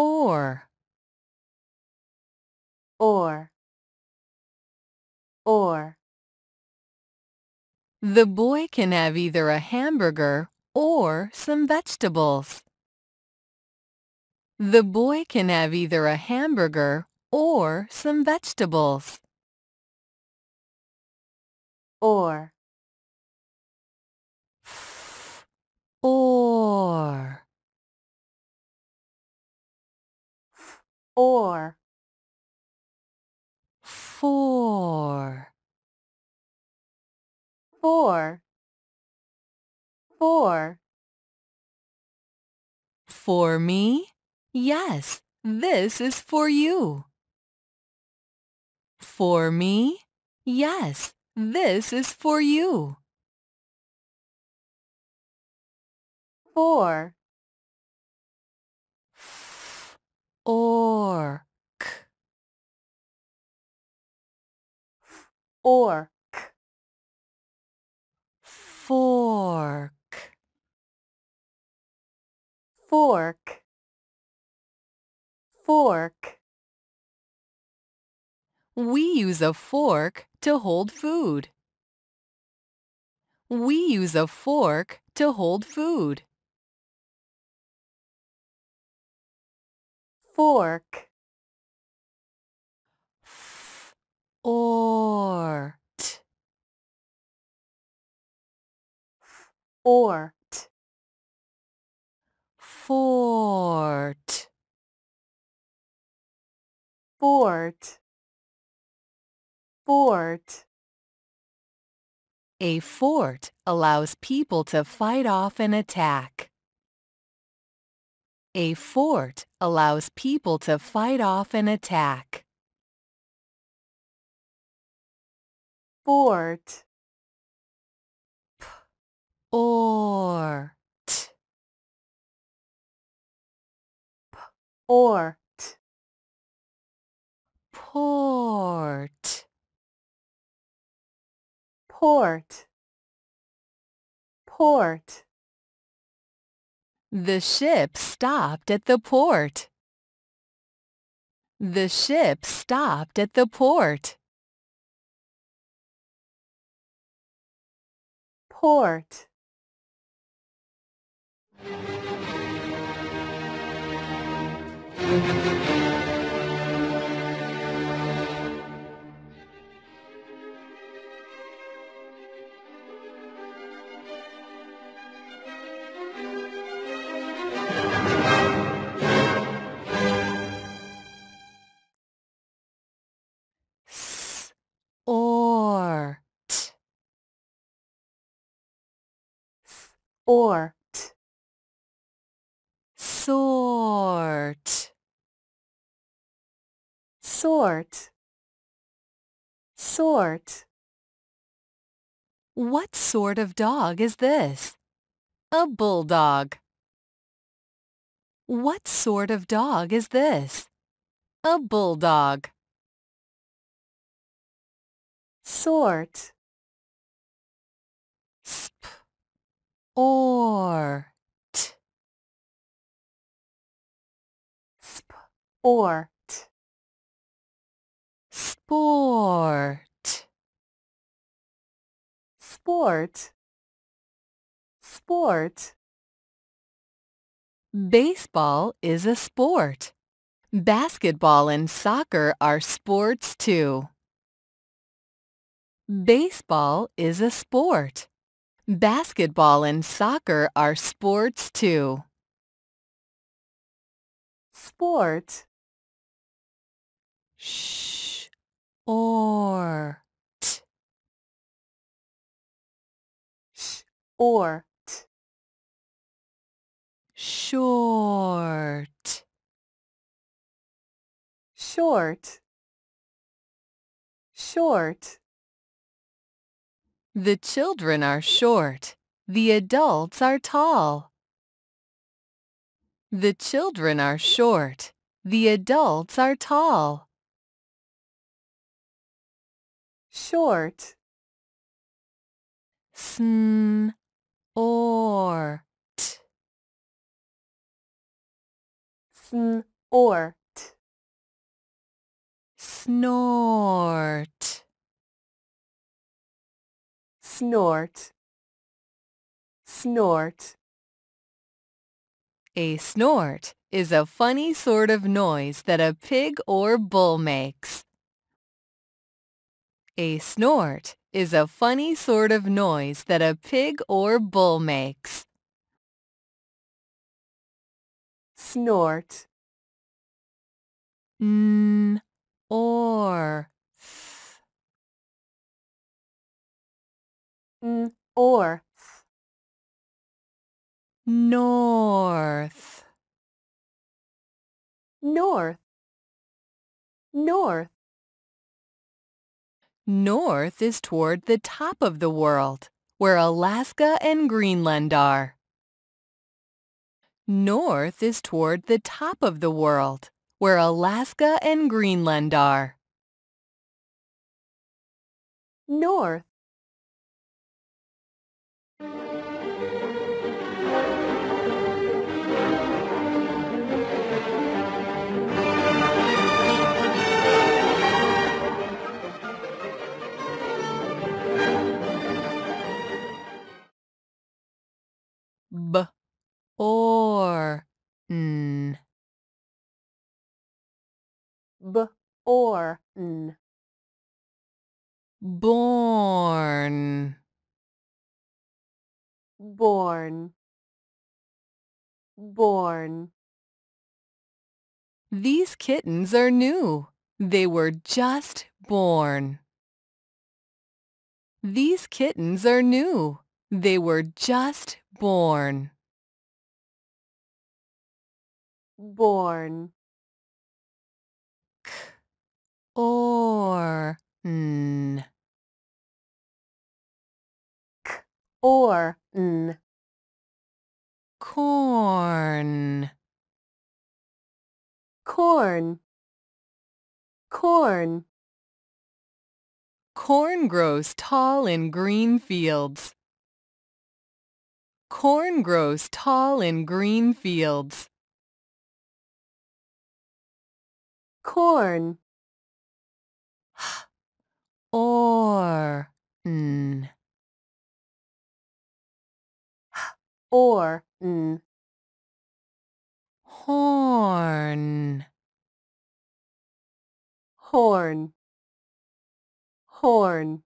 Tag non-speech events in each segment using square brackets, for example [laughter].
or or or the boy can have either a hamburger or some vegetables. The boy can have either a hamburger or some vegetables. Or or four four four four for me? Yes, this is for you. For me? Yes, this is for you. Four. Ork. Ork. Fork. Fork. Fork. We use a fork to hold food. We use a fork to hold food. fork F fort fort fort a fort allows people to fight off an attack a fort allows people to fight off an attack. Fort Port. or or t. Port Port Port the ship stopped at the port. The ship stopped at the port. Port. Thank you. sort sort What sort of dog is this? A bulldog. What sort of dog is this? A bulldog. Sort sp or t sp or sport sport sport Baseball is a sport. Basketball and soccer are sports too. Baseball is a sport. Basketball and soccer are sports too. Sport. Shh. Or. T. Or. T. Short. Short. Short. The children are short. The adults are tall. The children are short. The adults are tall short sn or t sn or t snort snort snort a snort is a funny sort of noise that a pig or bull makes. A snort is a funny sort of noise that a pig or bull makes. Snort. N or N or North. North. North. North is toward the top of the world, where Alaska and Greenland are. North is toward the top of the world, where Alaska and Greenland are. North Born. Mm. Born. Born. Born. These kittens are new. They were just born. These kittens are new. They were just born. Born or n k or n corn corn corn corn grows tall in green fields corn grows tall in green fields corn or. -n. Mm. [gasps] Or. -n. Mm. Horn. Horn. Horn.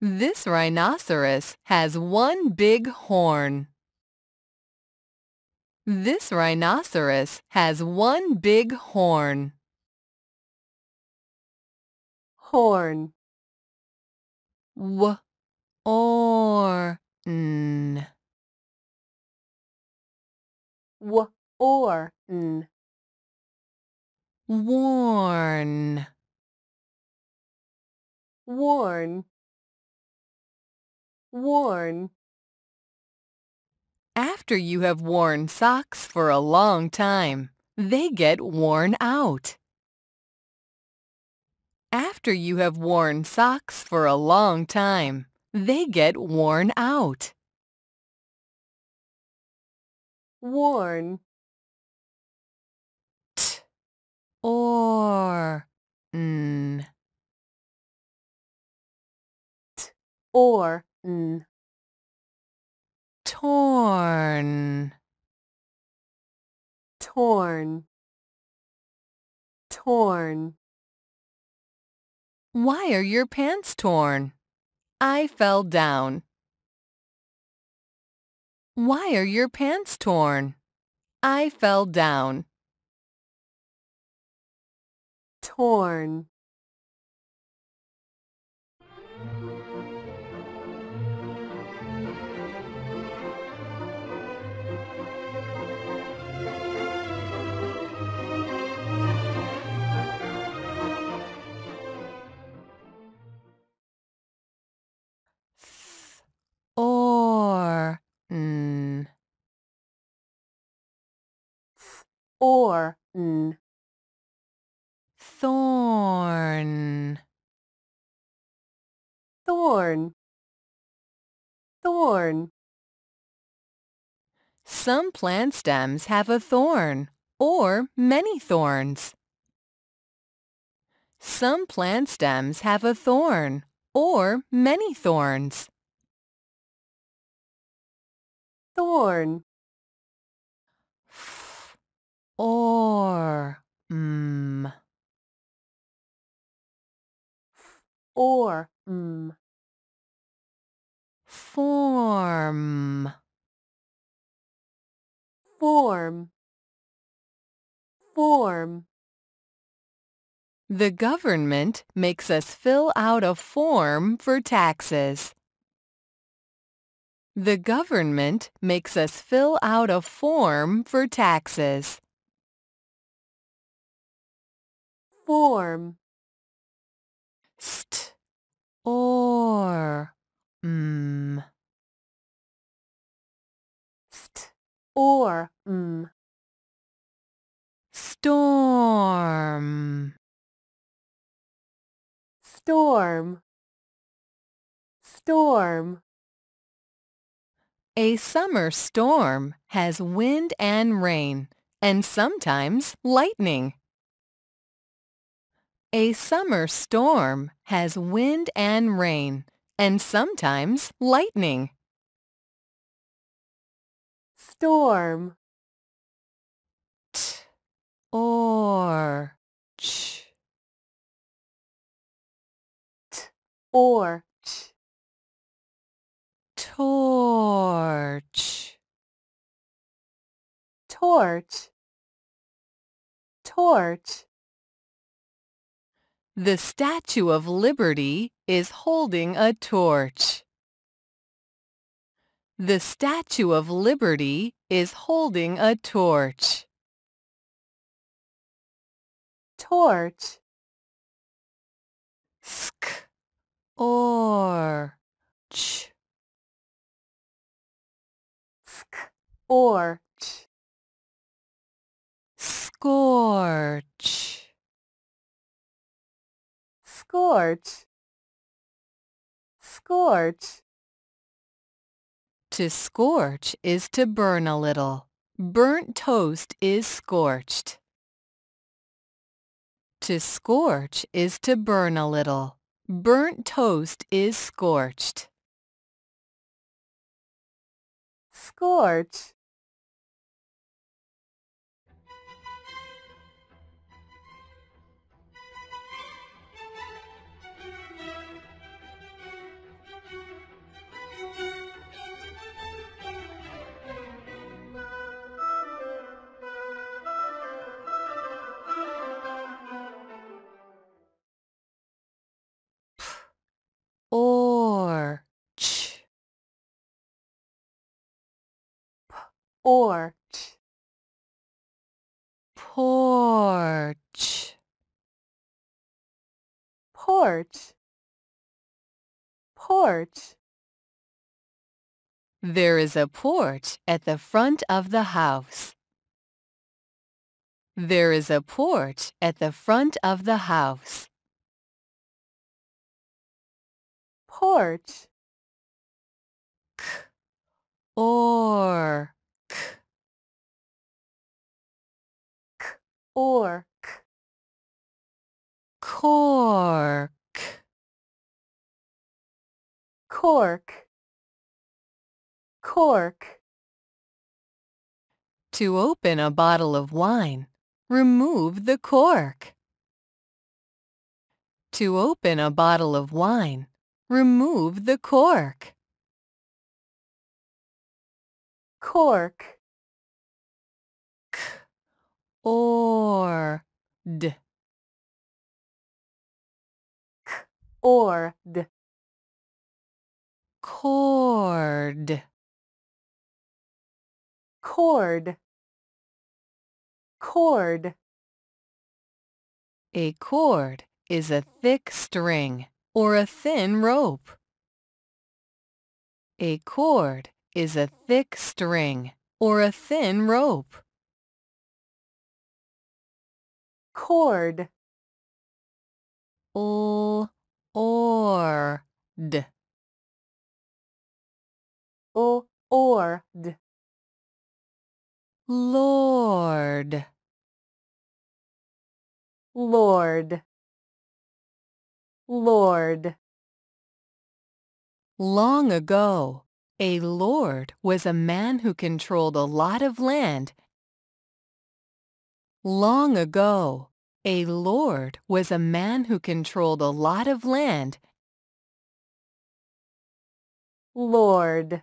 This rhinoceros has one big horn. This rhinoceros has one big horn. Worn. W or n. W or n. Worn. Worn. Worn. After you have worn socks for a long time, they get worn out. After you have worn socks for a long time, they get worn out. Worn. T or n. T or n. Torn. Torn. Torn. Why are your pants torn? I fell down. Why are your pants torn? I fell down. Torn. or mm. Thorn. Thorn. Thorn. Some plant stems have a thorn or many thorns. Some plant stems have a thorn or many thorns. Thorn. Or, mm. Or, mm. Form. Form. Form. The government makes us fill out a form for taxes. The government makes us fill out a form for taxes. form st or m. Mm. st or m. Mm. storm storm storm a summer storm has wind and rain and sometimes lightning. A summer storm has wind and rain, and sometimes lightning. Storm T or ch T or ch Torch Torch Torch the Statue of Liberty is holding a torch. The Statue of Liberty is holding a torch. Torch. Sk or ch. Sk or ch. Scorch scorch scorch to scorch is to burn a little. Burnt toast is scorched. To scorch is to burn a little. Burnt toast is scorched. Scorch porch porch porch porch there is a porch at the front of the house. There is a porch at the front of the house. Porch. K or cork, Cork. Cork. Cork. To open a bottle of wine, remove the cork. To open a bottle of wine, remove the cork. Cork. Ord. K ord. Cord. Cord. Cord. A cord is a thick string or a thin rope. A cord is a thick string or a thin rope. cord o or d o or d lord lord lord long ago a lord was a man who controlled a lot of land Long ago, a lord was a man who controlled a lot of land. Lord.